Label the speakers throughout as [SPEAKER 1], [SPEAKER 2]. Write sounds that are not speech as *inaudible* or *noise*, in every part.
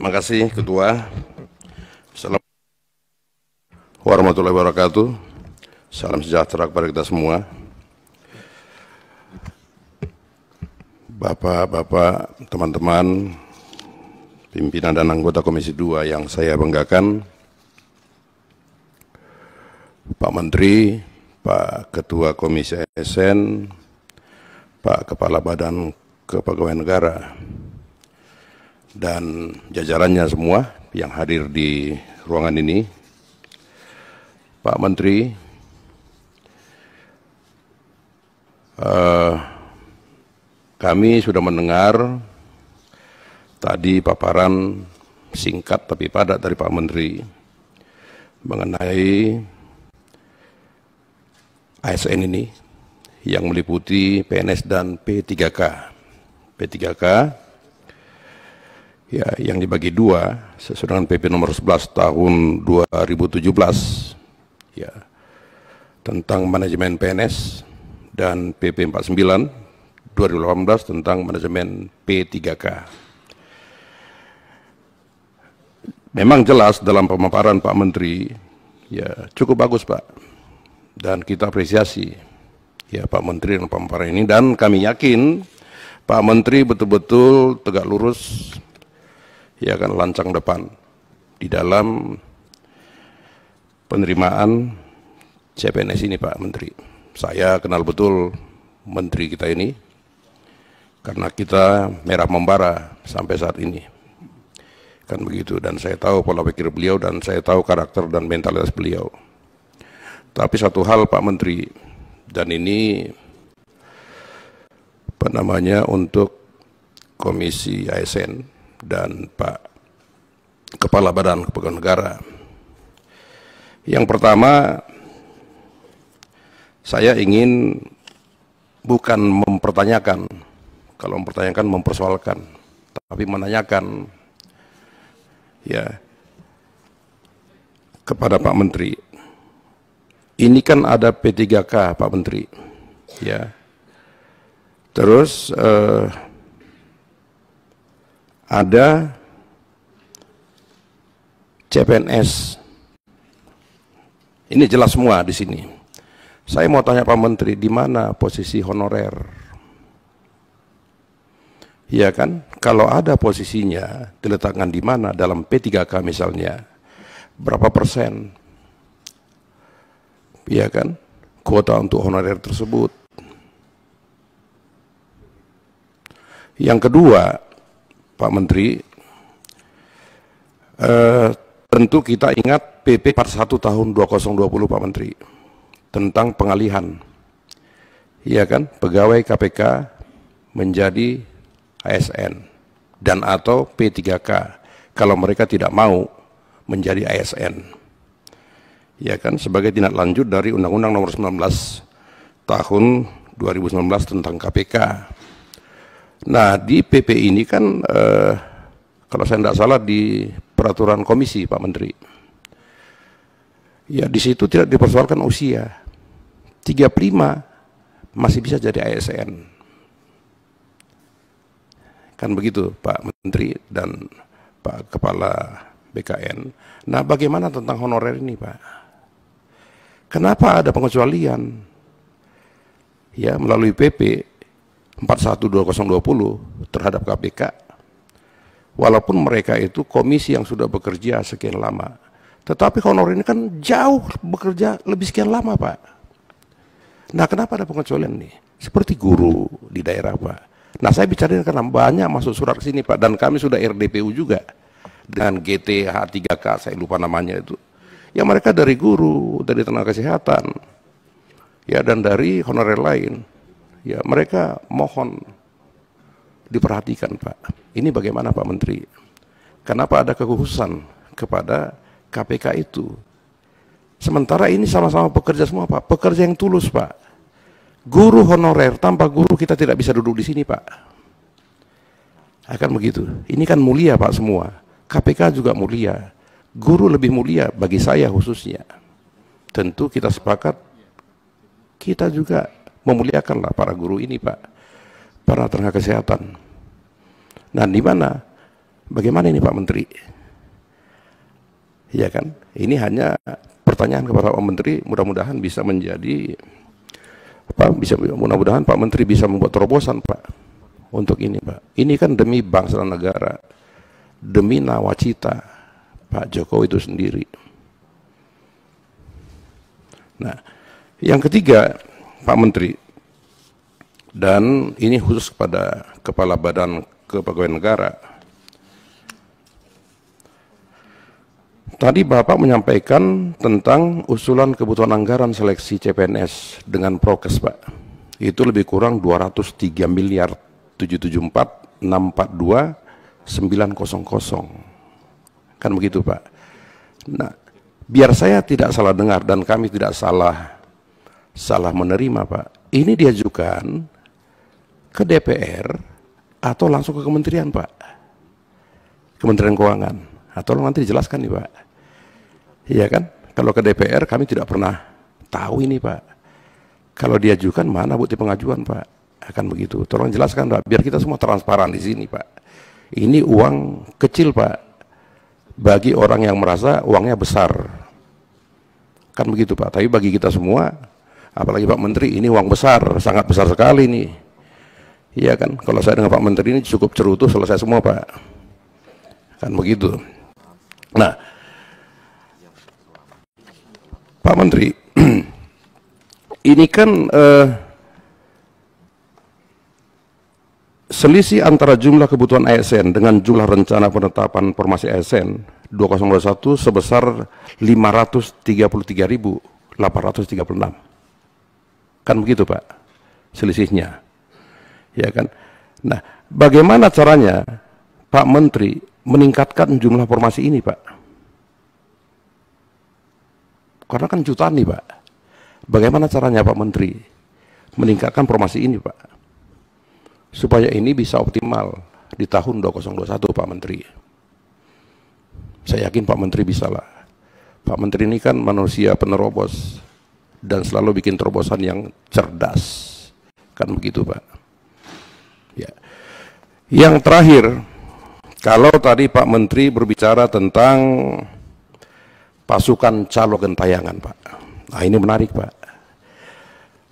[SPEAKER 1] Terima kasih, Ketua. Assalamualaikum warahmatullahi wabarakatuh. Salam sejahtera kepada kita semua. Bapak-bapak, teman-teman, pimpinan dan anggota Komisi 2 yang saya banggakan, Pak Menteri, Pak Ketua Komisi ASN, Pak Kepala Badan Kepegawaian Negara, dan jajarannya semua yang hadir di ruangan ini, Pak Menteri, eh, kami sudah mendengar tadi paparan singkat tapi padat dari Pak Menteri mengenai ASN ini yang meliputi PNS dan P3K. P3K ya yang dibagi dua sesuai dengan PP nomor 11 tahun 2017 ya tentang manajemen PNS dan PP 49 2018 tentang manajemen P3K. Memang jelas dalam pemaparan Pak Menteri ya cukup bagus Pak dan kita apresiasi ya Pak Menteri dan pemaparan ini dan kami yakin Pak Menteri betul-betul tegak lurus ya akan lancang depan di dalam penerimaan CPNS ini Pak Menteri. Saya kenal betul Menteri kita ini karena kita merah membara sampai saat ini. Kan begitu dan saya tahu pola pikir beliau dan saya tahu karakter dan mentalitas beliau. Tapi satu hal Pak Menteri dan ini apa namanya untuk Komisi ASN dan Pak Kepala Badan Kepegawaian Negara. Yang pertama, saya ingin bukan mempertanyakan, kalau mempertanyakan mempersoalkan, tapi menanyakan ya kepada Pak Menteri. Ini kan ada P3K Pak Menteri, ya. Terus eh, ada CPNS. Ini jelas semua di sini. Saya mau tanya Pak Menteri, di mana posisi honorer? Iya kan? Kalau ada posisinya, diletakkan di mana dalam P3K misalnya, berapa persen? Iya kan? Kuota untuk honorer tersebut. Yang kedua, Pak Menteri, eh, tentu kita ingat PP 41 tahun 2020 Pak Menteri tentang pengalihan. Iya kan, pegawai KPK menjadi ASN dan atau P3K kalau mereka tidak mau menjadi ASN. Ya kan sebagai tindak lanjut dari Undang-Undang Nomor 19 tahun 2019 tentang KPK. Nah di PP ini kan eh, kalau saya tidak salah di peraturan komisi Pak Menteri. Ya di situ tidak dipersoalkan usia. 35 masih bisa jadi ASN. Kan begitu Pak Menteri dan Pak Kepala BKN. Nah bagaimana tentang honorer ini Pak? Kenapa ada pengecualian? Ya melalui PP 412020 terhadap KPK walaupun mereka itu komisi yang sudah bekerja sekian lama tetapi honor ini kan jauh bekerja lebih sekian lama Pak nah kenapa ada pengecualian nih seperti guru di daerah Pak nah saya ini karena banyak masuk surat ke sini Pak dan kami sudah RDPU juga dengan GTH3K saya lupa namanya itu ya mereka dari guru dari tenaga kesehatan ya dan dari honorer lain ya mereka mohon diperhatikan Pak. Ini bagaimana Pak Menteri? Kenapa ada kekhususan kepada KPK itu? Sementara ini sama-sama pekerja semua Pak, pekerja yang tulus Pak. Guru honorer, tanpa guru kita tidak bisa duduk di sini Pak. Akan begitu. Ini kan mulia Pak semua. KPK juga mulia. Guru lebih mulia bagi saya khususnya. Tentu kita sepakat kita juga Memuliakanlah para guru ini Pak, para tenaga kesehatan. Nah di mana? Bagaimana ini Pak Menteri? Ya kan? Ini hanya pertanyaan kepada Pak Menteri, mudah-mudahan bisa menjadi apa bisa mudah-mudahan Pak Menteri bisa membuat terobosan Pak untuk ini Pak. Ini kan demi bangsa dan negara, demi nawacita Pak Jokowi itu sendiri. Nah, yang ketiga Pak Menteri. Dan ini khusus kepada Kepala Badan Kepegawaian Negara. Tadi Bapak menyampaikan tentang usulan kebutuhan anggaran seleksi CPNS dengan prokes Pak. Itu lebih kurang 203 miliar 774 642 900. Kan begitu Pak. Nah, biar saya tidak salah dengar dan kami tidak salah salah menerima Pak. Ini diajukan ke DPR atau langsung ke kementerian Pak. Kementerian Keuangan. Atau nanti dijelaskan nih Pak. Iya kan? Kalau ke DPR kami tidak pernah tahu ini Pak. Kalau diajukan mana bukti pengajuan Pak? Akan begitu. Tolong jelaskan Pak, biar kita semua transparan di sini Pak. Ini uang kecil Pak. Bagi orang yang merasa uangnya besar. Kan begitu Pak. Tapi bagi kita semua apalagi Pak Menteri ini uang besar sangat besar sekali nih iya kan kalau saya dengan Pak Menteri ini cukup cerutu selesai semua Pak kan begitu nah Pak Menteri *clears throat* ini kan eh, selisih antara jumlah kebutuhan ASN dengan jumlah rencana penetapan formasi ASN 2021 sebesar 533.836 Kan begitu Pak, selisihnya. Ya kan? Nah, bagaimana caranya Pak Menteri meningkatkan jumlah formasi ini Pak? Karena kan jutaan nih Pak. Bagaimana caranya Pak Menteri meningkatkan formasi ini Pak? Supaya ini bisa optimal di tahun 2021 Pak Menteri. Saya yakin Pak Menteri bisa lah. Pak Menteri ini kan manusia penerobos, dan selalu bikin terobosan yang cerdas. Kan begitu, Pak. Ya. Yang terakhir, kalau tadi Pak Menteri berbicara tentang pasukan calo gentayangan, Pak. Nah, ini menarik, Pak.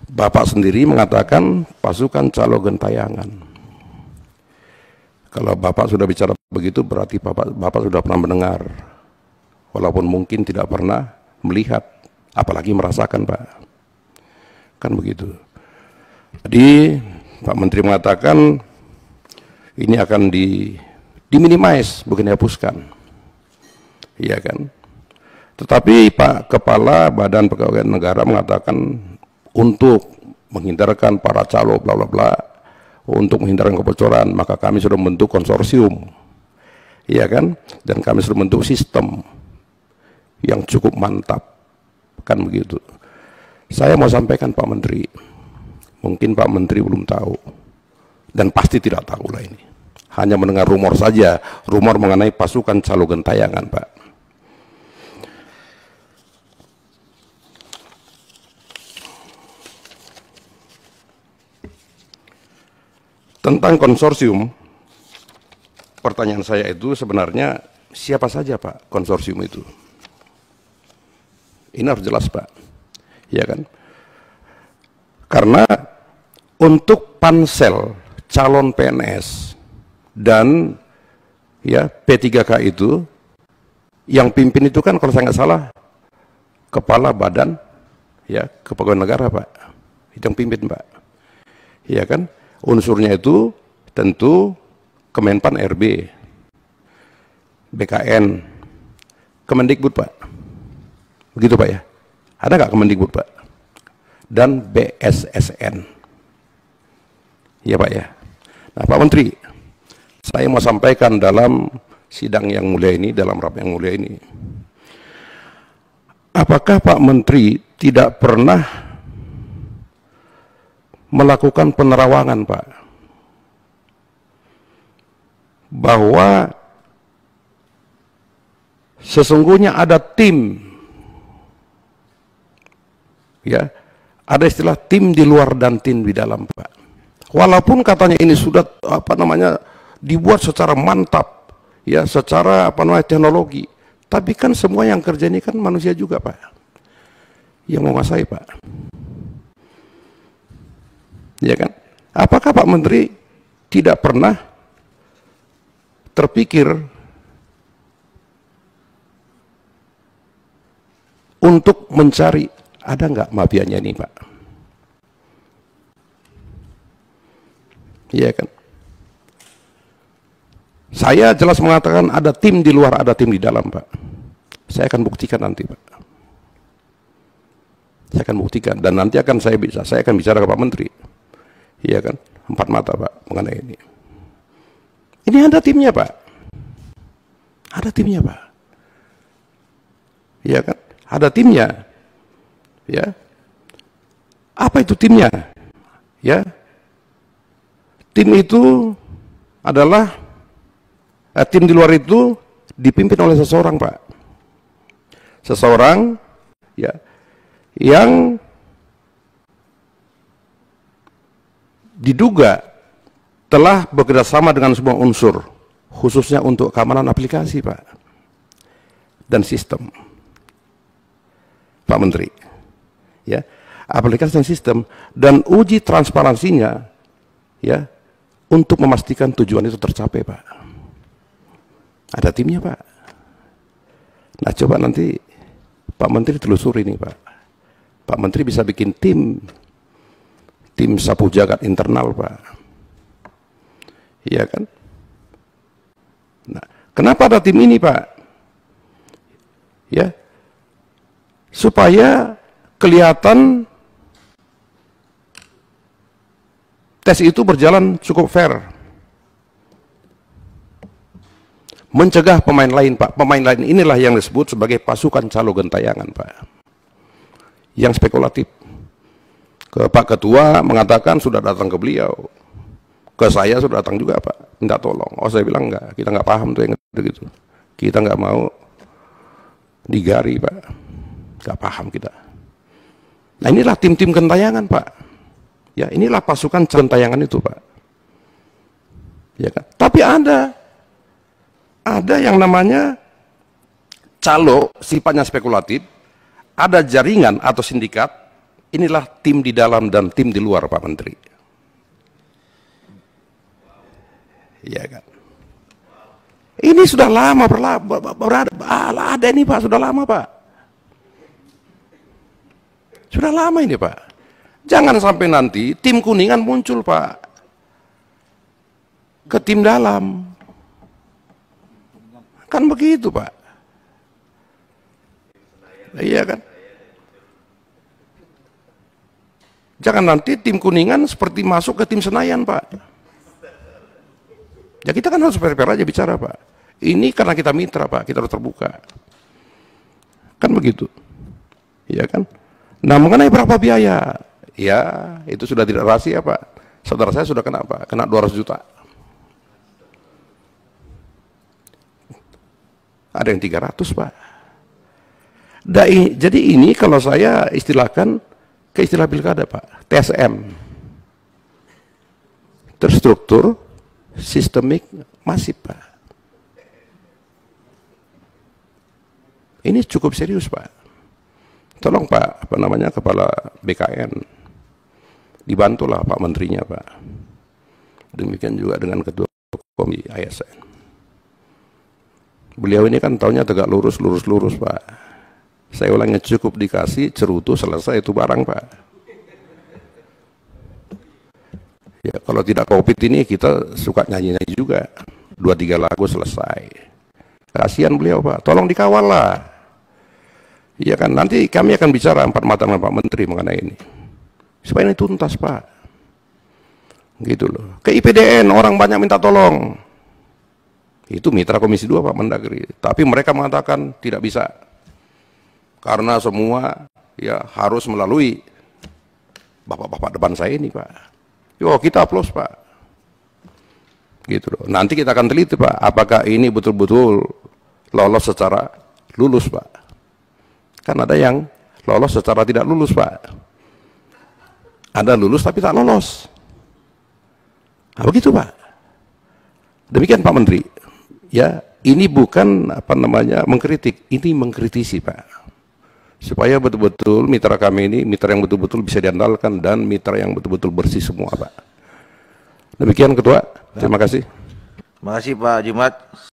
[SPEAKER 1] Bapak sendiri mengatakan pasukan calo gentayangan. Kalau Bapak sudah bicara begitu berarti Bapak Bapak sudah pernah mendengar walaupun mungkin tidak pernah melihat apalagi merasakan Pak. Kan begitu. Jadi Pak Menteri mengatakan ini akan di diminimais bukan dihapuskan. Iya kan? Tetapi Pak Kepala Badan Pegawai Negara mengatakan untuk menghindarkan para calo bla bla bla untuk menghindarkan kebocoran maka kami sudah membentuk konsorsium iya kan dan kami sudah membentuk sistem yang cukup mantap kan begitu. Saya mau sampaikan Pak Menteri, mungkin Pak Menteri belum tahu dan pasti tidak tahu lah ini. Hanya mendengar rumor saja, rumor mengenai pasukan calo gentayangan Pak. Tentang konsorsium, pertanyaan saya itu sebenarnya siapa saja Pak konsorsium itu? Ini harus jelas Pak. Ya kan? Karena untuk pansel calon PNS dan ya P3K itu yang pimpin itu kan kalau saya nggak salah kepala badan ya kepegawaian negara Pak. Itu yang pimpin Pak. Ya kan? Unsurnya itu tentu Kemenpan RB, BKN, Kemendikbud Pak. Begitu Pak ya. Ada nggak Kemendikbud Pak? Dan BSSN. Iya Pak ya. Nah Pak Menteri, saya mau sampaikan dalam sidang yang mulia ini, dalam rap yang mulia ini. Apakah Pak Menteri tidak pernah melakukan penerawangan Pak? Bahwa sesungguhnya ada tim ya ada istilah tim di luar dan tim di dalam pak walaupun katanya ini sudah apa namanya dibuat secara mantap ya secara apa namanya teknologi tapi kan semua yang kerja ini kan manusia juga pak yang menguasai pak ya kan apakah pak menteri tidak pernah terpikir untuk mencari ada nggak mafianya ini Pak? Iya kan? Saya jelas mengatakan ada tim di luar, ada tim di dalam Pak. Saya akan buktikan nanti Pak. Saya akan buktikan dan nanti akan saya bisa, saya akan bicara ke Pak Menteri. Iya kan? Empat mata Pak mengenai ini. Ini ada timnya Pak. Ada timnya Pak. Iya kan? Ada timnya ya. Apa itu timnya? Ya. Tim itu adalah eh, tim di luar itu dipimpin oleh seseorang, Pak. Seseorang ya yang diduga telah bekerja sama dengan semua unsur, khususnya untuk keamanan aplikasi, Pak, dan sistem. Pak Menteri ya aplikasi sistem dan uji transparansinya ya untuk memastikan tujuan itu tercapai pak ada timnya pak nah coba nanti Pak Menteri telusuri ini pak Pak Menteri bisa bikin tim tim sapu jagat internal pak iya kan nah kenapa ada tim ini pak ya supaya kelihatan tes itu berjalan cukup fair. Mencegah pemain lain, Pak. Pemain lain inilah yang disebut sebagai pasukan calo gentayangan, Pak. Yang spekulatif. Ke Pak Ketua mengatakan sudah datang ke beliau. Ke saya sudah datang juga, Pak. Minta tolong. Oh, saya bilang enggak. Kita enggak paham tuh yang begitu, Kita enggak mau digari, Pak. Enggak paham kita. Nah inilah tim-tim gentayangan Pak. Ya inilah pasukan gentayangan itu Pak. Ya kan? Tapi ada ada yang namanya calo sifatnya spekulatif, ada jaringan atau sindikat, inilah tim di dalam dan tim di luar Pak Menteri. Ya kan? Ini sudah lama berada, ada ini Pak, sudah lama Pak. Sudah lama ini Pak. Jangan sampai nanti tim kuningan muncul Pak. Ke tim dalam. Kan begitu Pak. Iya kan? Jangan nanti tim kuningan seperti masuk ke tim Senayan, Pak. Ya kita kan harus fair-fair aja bicara, Pak. Ini karena kita mitra, Pak. Kita harus terbuka. Kan begitu. Iya kan? Nah mengenai berapa biaya? Ya itu sudah tidak rahasia Pak. Saudara saya sudah kena apa? Kena 200 juta. Ada yang 300 Pak. Dai, jadi ini kalau saya istilahkan ke istilah pilkada Pak, TSM. Terstruktur, sistemik, masif Pak. Ini cukup serius Pak tolong Pak, apa namanya kepala BKN dibantulah Pak Menterinya Pak. Demikian juga dengan Ketua Komisi ASN. Beliau ini kan tahunya tegak lurus, lurus, lurus Pak. Saya ulangnya cukup dikasih cerutu selesai itu barang Pak. Ya kalau tidak covid ini kita suka nyanyi-nyanyi juga. Dua tiga lagu selesai. Kasihan beliau Pak, tolong dikawal lah Iya kan, nanti kami akan bicara empat mata dengan Pak Menteri mengenai ini. Supaya ini tuntas Pak. Gitu loh. Ke IPDN, orang banyak minta tolong. Itu mitra Komisi 2 Pak Mendagri. Tapi mereka mengatakan tidak bisa. Karena semua ya harus melalui bapak-bapak depan saya ini Pak. Yo kita aplos, Pak. Gitu loh. Nanti kita akan teliti Pak, apakah ini betul-betul lolos secara lulus Pak Kan ada yang lolos secara tidak lulus, Pak. Ada lulus tapi tak lolos. Nah, begitu, Pak. Demikian Pak Menteri. Ya, ini bukan apa namanya mengkritik, ini mengkritisi, Pak. Supaya betul-betul mitra kami ini mitra yang betul-betul bisa diandalkan dan mitra yang betul-betul bersih semua, Pak. Demikian Ketua, terima kasih. Terima kasih Pak Jumat.